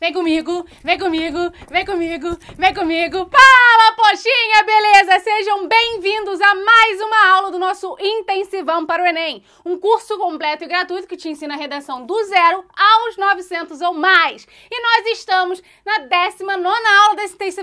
Vem comigo, vem comigo, vem comigo, vem comigo. Fala, pochinha, beleza? Sejam bem-vindos a mais uma aula do nosso Intensivão para o Enem. Um curso completo e gratuito que te ensina a redação do zero aos 900 ou mais. E nós estamos na 19 aula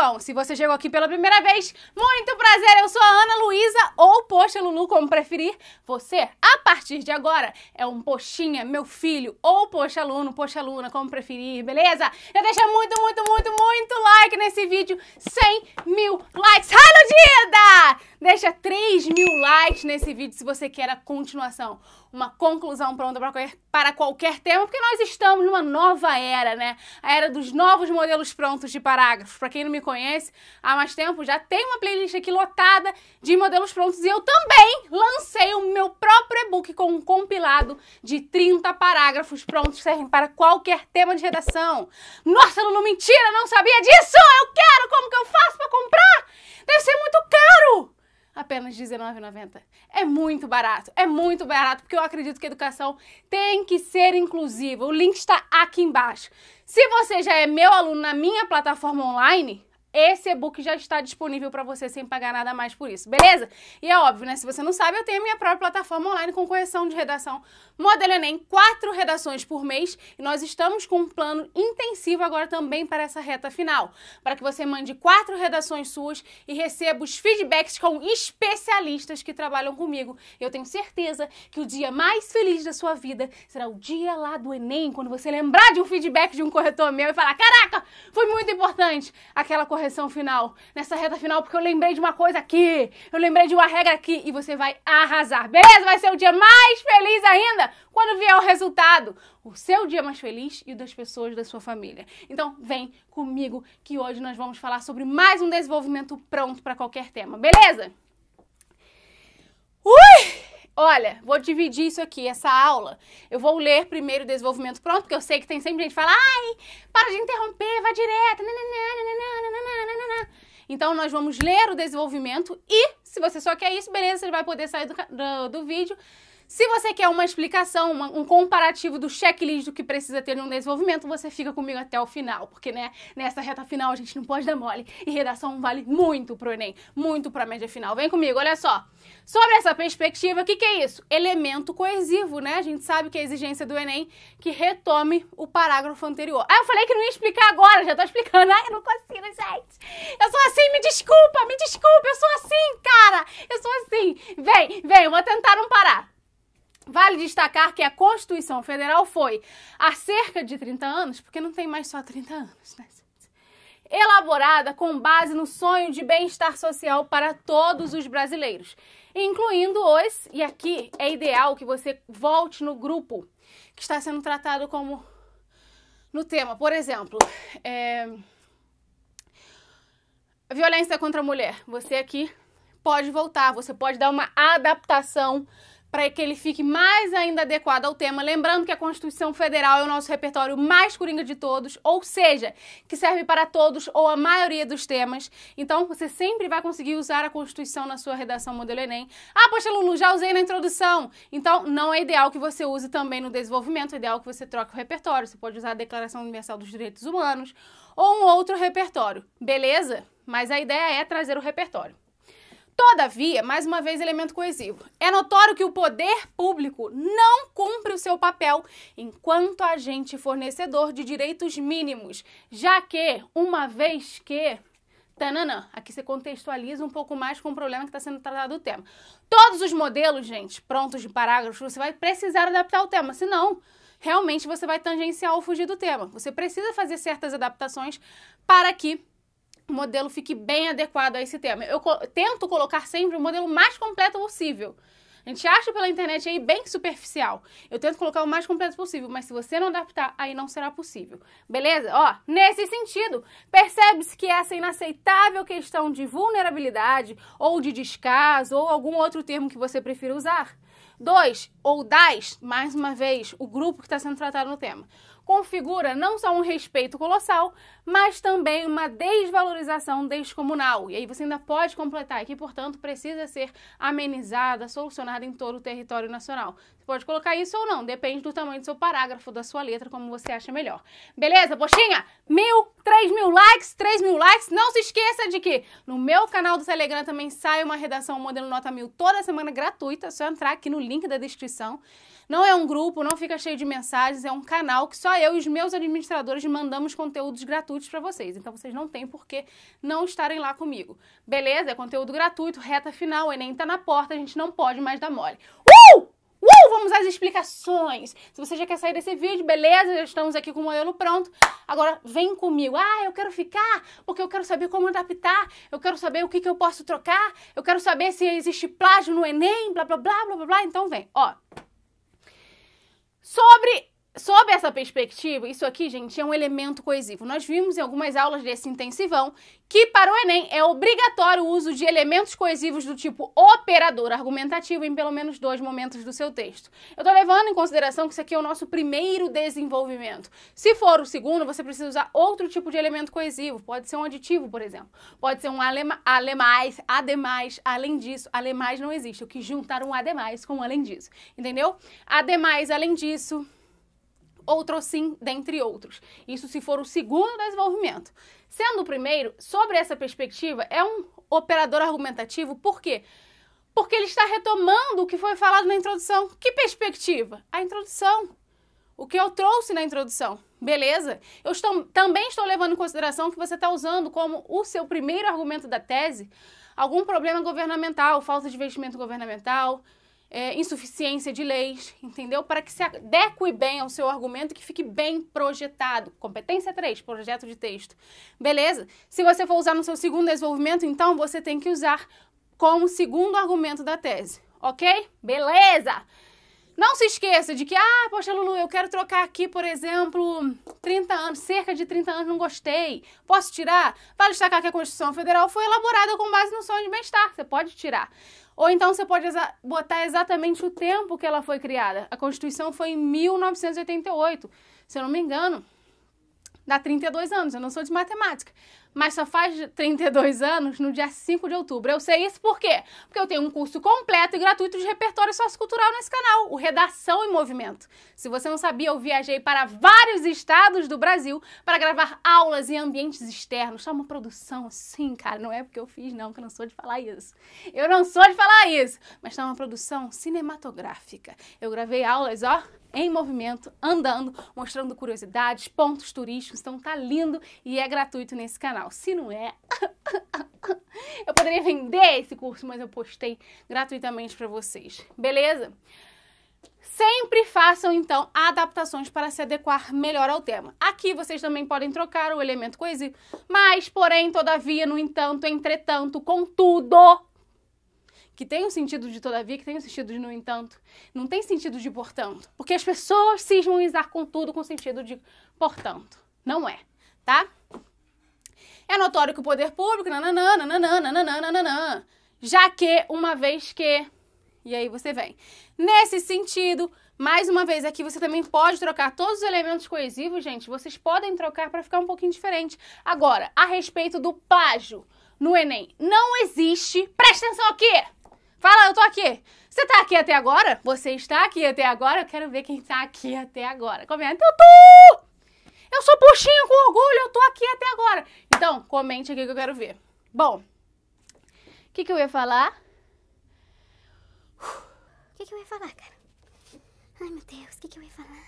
vão. Se você chegou aqui pela primeira vez, muito prazer, eu sou a Ana Luísa, ou Poxa Lulu, como preferir. Você, a partir de agora, é um Poxinha, meu filho, ou Poxa Aluno, Poxa Aluna, como preferir, beleza? Já deixa muito, muito, muito, muito like nesse vídeo, 100 mil likes. Ai, Ludida! Deixa 3 mil likes nesse vídeo se você quer a continuação uma conclusão pronta para qualquer, para qualquer tema, porque nós estamos numa nova era, né? A era dos novos modelos prontos de parágrafos. Para quem não me conhece, há mais tempo já tem uma playlist aqui lotada de modelos prontos e eu também lancei o meu próprio e-book com um compilado de 30 parágrafos prontos que servem para qualquer tema de redação. Nossa, Lulu, mentira, não sabia disso! Eu quero! Como que eu faço para comprar? Deve ser muito caro! apenas R$19,90. É muito barato, é muito barato, porque eu acredito que a educação tem que ser inclusiva. O link está aqui embaixo. Se você já é meu aluno na minha plataforma online, esse e-book já está disponível para você sem pagar nada mais por isso, beleza? E é óbvio, né? Se você não sabe, eu tenho a minha própria plataforma online com correção de redação Modelo Enem, quatro redações por mês e nós estamos com um plano intensivo agora também para essa reta final, para que você mande quatro redações suas e receba os feedbacks com especialistas que trabalham comigo. Eu tenho certeza que o dia mais feliz da sua vida será o dia lá do Enem, quando você lembrar de um feedback de um corretor meu e falar: "Caraca, foi muito importante aquela correção correção final, nessa reta final, porque eu lembrei de uma coisa aqui, eu lembrei de uma regra aqui e você vai arrasar, beleza? Vai ser o dia mais feliz ainda quando vier o resultado. O seu dia mais feliz e o das pessoas da sua família. Então, vem comigo que hoje nós vamos falar sobre mais um desenvolvimento pronto para qualquer tema, beleza? Ui! Olha, vou dividir isso aqui, essa aula. Eu vou ler primeiro o desenvolvimento pronto, porque eu sei que tem sempre gente que fala, ai, para de interromper, vai direto. Nananana, nananana. Então, nós vamos ler o desenvolvimento e, se você só quer isso, beleza, você vai poder sair do, do, do vídeo se você quer uma explicação, uma, um comparativo do checklist do que precisa ter no desenvolvimento, você fica comigo até o final, porque né, nessa reta final a gente não pode dar mole e redação vale muito pro Enem, muito pra média final. Vem comigo, olha só. Sobre essa perspectiva, o que, que é isso? Elemento coesivo, né? A gente sabe que é a exigência do Enem que retome o parágrafo anterior. Ah, eu falei que não ia explicar agora, já tô explicando. Ai, eu não consigo, gente. Eu sou assim, me desculpa, me desculpa, eu sou assim, cara. Eu sou assim. Vem, vem, eu vou tentar não parar. Vale destacar que a Constituição Federal foi, há cerca de 30 anos, porque não tem mais só 30 anos, né? Elaborada com base no sonho de bem-estar social para todos os brasileiros, incluindo os, e aqui é ideal que você volte no grupo que está sendo tratado como no tema. Por exemplo, é... violência contra a mulher. Você aqui pode voltar, você pode dar uma adaptação para que ele fique mais ainda adequado ao tema. Lembrando que a Constituição Federal é o nosso repertório mais coringa de todos, ou seja, que serve para todos ou a maioria dos temas. Então, você sempre vai conseguir usar a Constituição na sua redação modelo Enem. Ah, poxa, Lulu, já usei na introdução. Então, não é ideal que você use também no desenvolvimento, é ideal que você troque o repertório. Você pode usar a Declaração Universal dos Direitos Humanos ou um outro repertório, beleza? Mas a ideia é trazer o repertório. Todavia, mais uma vez, elemento coesivo. É notório que o poder público não cumpre o seu papel enquanto agente fornecedor de direitos mínimos, já que, uma vez que. Tananã, aqui você contextualiza um pouco mais com o problema que está sendo tratado o tema. Todos os modelos, gente, prontos de parágrafos, você vai precisar adaptar o tema, senão realmente você vai tangenciar ou fugir do tema. Você precisa fazer certas adaptações para que o modelo fique bem adequado a esse tema. Eu co tento colocar sempre o modelo mais completo possível. A gente acha pela internet aí bem superficial. Eu tento colocar o mais completo possível, mas se você não adaptar, aí não será possível. Beleza? Ó, nesse sentido, percebe-se que essa inaceitável questão de vulnerabilidade ou de descaso ou algum outro termo que você prefira usar. Dois, ou das, mais uma vez, o grupo que está sendo tratado no tema, configura não só um respeito colossal, mas também uma desvalorização descomunal. E aí você ainda pode completar que, portanto, precisa ser amenizada, solucionada em todo o território nacional. Você pode colocar isso ou não, depende do tamanho do seu parágrafo, da sua letra, como você acha melhor. Beleza, poxinha? Mil, três mil likes, três mil likes. Não se esqueça de que no meu canal do Telegram também sai uma redação modelo nota mil toda semana gratuita. É só entrar aqui no link da descrição. Não é um grupo, não fica cheio de mensagens, é um canal que só eu e os meus administradores mandamos conteúdos gratuitos gratuitos para vocês. Então vocês não têm por que não estarem lá comigo. Beleza? É conteúdo gratuito, reta final, o Enem tá na porta, a gente não pode mais dar mole. Uh! Uh! Vamos às explicações! Se você já quer sair desse vídeo, beleza? Já estamos aqui com o modelo pronto. Agora vem comigo. Ah, eu quero ficar porque eu quero saber como adaptar, eu quero saber o que, que eu posso trocar, eu quero saber se existe plágio no Enem, blá blá blá blá blá. blá. Então vem, ó. Sobre Sob essa perspectiva, isso aqui, gente, é um elemento coesivo. Nós vimos em algumas aulas desse intensivão que para o Enem é obrigatório o uso de elementos coesivos do tipo operador argumentativo em pelo menos dois momentos do seu texto. Eu estou levando em consideração que isso aqui é o nosso primeiro desenvolvimento. Se for o segundo, você precisa usar outro tipo de elemento coesivo. Pode ser um aditivo, por exemplo. Pode ser um alema, alemais, ademais, além disso. Alemais não existe. O que juntar um ademais com um além disso. Entendeu? Ademais, além disso outro sim, dentre outros. Isso se for o segundo desenvolvimento. Sendo o primeiro, sobre essa perspectiva, é um operador argumentativo, por quê? Porque ele está retomando o que foi falado na introdução. Que perspectiva? A introdução. O que eu trouxe na introdução. Beleza? Eu estou, também estou levando em consideração que você está usando como o seu primeiro argumento da tese algum problema governamental, falta de investimento governamental, é, insuficiência de leis, entendeu? Para que se adeque bem ao seu argumento que fique bem projetado. Competência 3, projeto de texto. Beleza? Se você for usar no seu segundo desenvolvimento, então você tem que usar como segundo argumento da tese, ok? Beleza! Não se esqueça de que, ah, poxa, Lulu, eu quero trocar aqui, por exemplo, 30 anos, cerca de 30 anos, não gostei. Posso tirar? Vale destacar que a Constituição Federal foi elaborada com base no sonho de bem-estar. Você pode tirar. Ou então você pode exa botar exatamente o tempo que ela foi criada. A Constituição foi em 1988. Se eu não me engano, Dá 32 anos, eu não sou de matemática. Mas só faz 32 anos no dia 5 de outubro. Eu sei isso por quê? Porque eu tenho um curso completo e gratuito de repertório sociocultural nesse canal, o Redação em Movimento. Se você não sabia, eu viajei para vários estados do Brasil para gravar aulas em ambientes externos. Tá uma produção assim, cara, não é porque eu fiz não, que eu não sou de falar isso. Eu não sou de falar isso, mas tá uma produção cinematográfica. Eu gravei aulas, ó, em movimento, andando, mostrando curiosidades, pontos turísticos. Então tá lindo e é gratuito nesse canal. Se não é, eu poderia vender esse curso, mas eu postei gratuitamente para vocês. Beleza? Sempre façam então adaptações para se adequar melhor ao tema. Aqui vocês também podem trocar o elemento coesivo, mas, porém, todavia, no entanto, entretanto, contudo, que tem um sentido de todavia, que tem um sentido de no entanto, não tem sentido de portanto. Porque as pessoas se usar com tudo com sentido de portanto. Não é, tá? É notório que o poder público, nananã, nananã, nananã, nananã, já que uma vez que. E aí você vem. Nesse sentido, mais uma vez aqui você também pode trocar todos os elementos coesivos, gente. Vocês podem trocar para ficar um pouquinho diferente. Agora, a respeito do plágio no Enem, não existe. Presta atenção aqui! Fala, eu tô aqui. Você tá aqui até agora? Você está aqui até agora? Eu quero ver quem tá aqui até agora. Comenta. Eu tô! Eu sou puxinho com orgulho, eu tô aqui até agora. Então, comente aqui que eu quero ver. Bom, o que, que eu ia falar? O que, que eu ia falar, cara? Ai, meu Deus, o que, que eu ia falar?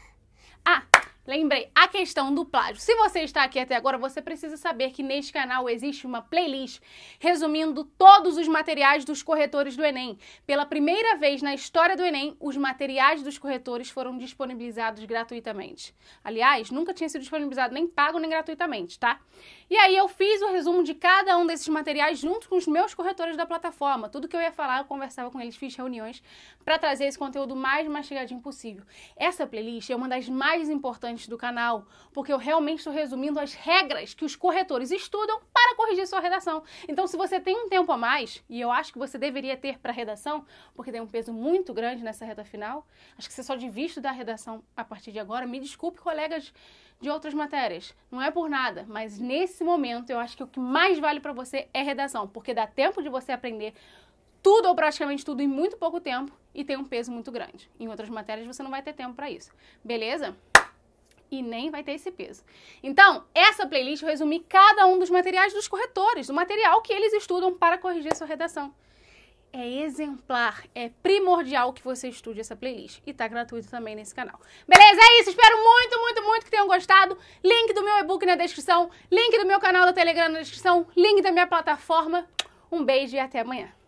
Ah, Lembrei, a questão do plágio. Se você está aqui até agora, você precisa saber que neste canal existe uma playlist resumindo todos os materiais dos corretores do Enem. Pela primeira vez na história do Enem, os materiais dos corretores foram disponibilizados gratuitamente. Aliás, nunca tinha sido disponibilizado nem pago nem gratuitamente, tá? E aí eu fiz o resumo de cada um desses materiais junto com os meus corretores da plataforma. Tudo que eu ia falar, eu conversava com eles, fiz reuniões para trazer esse conteúdo mais mastigadinho possível. Essa playlist é uma das mais importantes do canal, porque eu realmente estou resumindo as regras que os corretores estudam para corrigir sua redação. Então, se você tem um tempo a mais, e eu acho que você deveria ter para redação, porque tem um peso muito grande nessa reta final, acho que você só devia estudar redação a partir de agora. Me desculpe, colegas de outras matérias, não é por nada, mas nesse momento eu acho que o que mais vale para você é redação, porque dá tempo de você aprender tudo ou praticamente tudo em muito pouco tempo e tem um peso muito grande. Em outras matérias você não vai ter tempo para isso. Beleza? e nem vai ter esse peso. Então, essa playlist resume cada um dos materiais dos corretores, do material que eles estudam para corrigir a sua redação. É exemplar, é primordial que você estude essa playlist. E tá gratuito também nesse canal. Beleza? É isso. Espero muito, muito, muito que tenham gostado. Link do meu e-book na descrição, link do meu canal do Telegram na descrição, link da minha plataforma. Um beijo e até amanhã.